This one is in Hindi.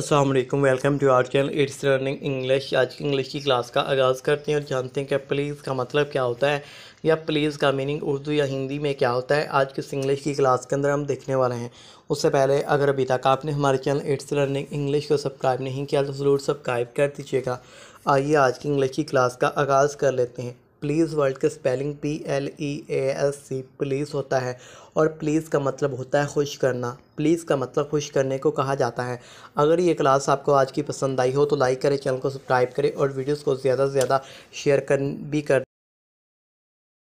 अस्सलाम वालेकुम welcome to our channel it's learning English आज की इंग्लिश की क्लास का आगाज़ करते हैं और जानते हैं कि प्लीज़ का मतलब क्या होता है या प्लीज़ का मीनिंग उर्दू या हिंदी में क्या होता है आज की इंग्लिश की क्लास के अंदर हम देखने वाले हैं उससे पहले अगर अभी तक आपने हमारे चैनल इट्स लर्निंग इंग्लिश को सब्सक्राइब नहीं किया तो ज़रूर सब्सक्राइब कर दीजिएगा आइए आज की इंग्लिश की क्लास का आगाज़ कर लेते हैं प्लीज़ वर्ड के spelling P L E A S C please होता है और प्लीज़ का मतलब होता है खुश करना प्लीज़ का मतलब खुश करने को कहा जाता है अगर ये क्लास आपको आज की पसंद आई हो तो लाइक करें चैनल को सब्सक्राइब करें और वीडियोस को ज़्यादा से ज़्यादा शेयर कर भी कर